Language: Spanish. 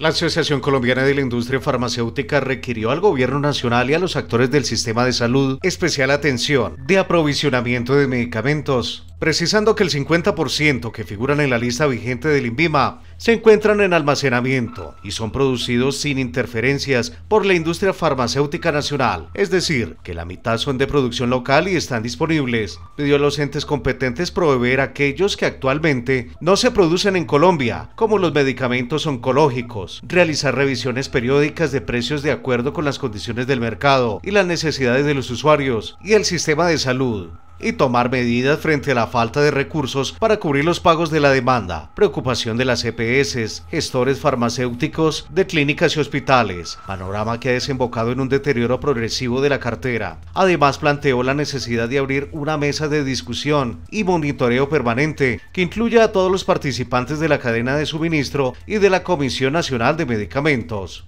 La Asociación Colombiana de la Industria Farmacéutica requirió al Gobierno Nacional y a los actores del sistema de salud especial atención de aprovisionamiento de medicamentos, precisando que el 50% que figuran en la lista vigente del INVIMA se encuentran en almacenamiento y son producidos sin interferencias por la industria farmacéutica nacional, es decir, que la mitad son de producción local y están disponibles. Pidió a los entes competentes proveer aquellos que actualmente no se producen en Colombia, como los medicamentos oncológicos, realizar revisiones periódicas de precios de acuerdo con las condiciones del mercado y las necesidades de los usuarios y el sistema de salud, y tomar medidas frente a la falta de recursos para cubrir los pagos de la demanda, preocupación de las EPS, gestores farmacéuticos de clínicas y hospitales, panorama que ha desembocado en un deterioro progresivo de la cartera. Además planteó la necesidad de abrir una mesa de discusión y monitoreo permanente que incluya a todos los participantes de la cadena de suministro y de la Comisión Nacional de Medicamentos.